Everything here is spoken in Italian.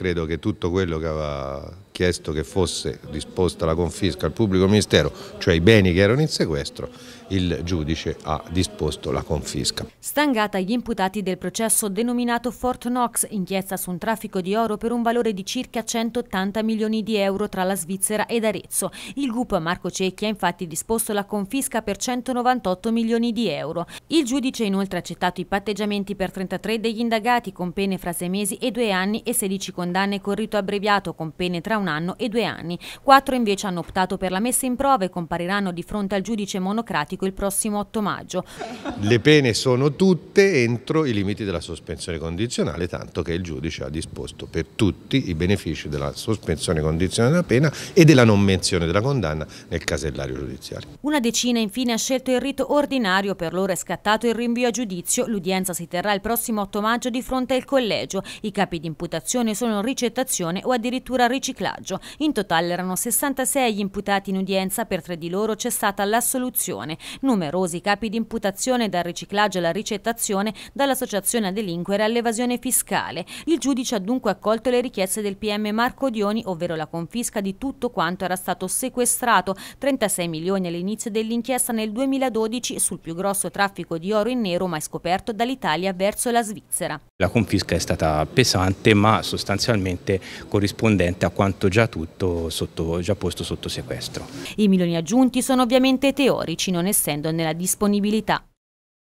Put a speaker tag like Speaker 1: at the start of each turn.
Speaker 1: credo che tutto quello che aveva chiesto che fosse disposta la confisca al pubblico ministero, cioè i beni che erano in sequestro, il giudice ha disposto la confisca.
Speaker 2: Stangata gli imputati del processo denominato Fort Knox, inchiesta su un traffico di oro per un valore di circa 180 milioni di euro tra la Svizzera ed Arezzo. Il GUP Marco Cecchi ha infatti disposto la confisca per 198 milioni di euro. Il giudice inoltre ha accettato i patteggiamenti per 33 degli indagati con pene fra 6 mesi e 2 anni e 16 condanne con rito abbreviato con pene tra un anno e due anni. Quattro invece hanno optato per la messa in prova e compariranno di fronte al giudice monocratico il prossimo 8 maggio.
Speaker 1: Le pene sono tutte entro i limiti della sospensione condizionale, tanto che il giudice ha disposto per tutti i benefici della sospensione condizionale della pena e della non menzione della condanna nel casellario giudiziario.
Speaker 2: Una decina infine ha scelto il rito ordinario, per loro è scattato il rinvio a giudizio. L'udienza si terrà il prossimo 8 maggio di fronte al collegio. I capi di imputazione sono ricettazione o addirittura riciclaggio disagio. In totale erano 66 gli imputati in udienza, per tre di loro c'è stata l'assoluzione. Numerosi capi di imputazione dal riciclaggio alla ricettazione, dall'associazione a delinquere all'evasione fiscale. Il giudice ha dunque accolto le richieste del PM Marco Dioni, ovvero la confisca di tutto quanto era stato sequestrato, 36 milioni all'inizio dell'inchiesta nel 2012 sul più grosso traffico di oro in nero mai scoperto dall'Italia verso la Svizzera.
Speaker 3: La confisca è stata pesante ma sostanzialmente corrispondente a quanto fatto già tutto sotto, già posto sotto sequestro.
Speaker 2: I milioni aggiunti sono ovviamente teorici non essendo nella disponibilità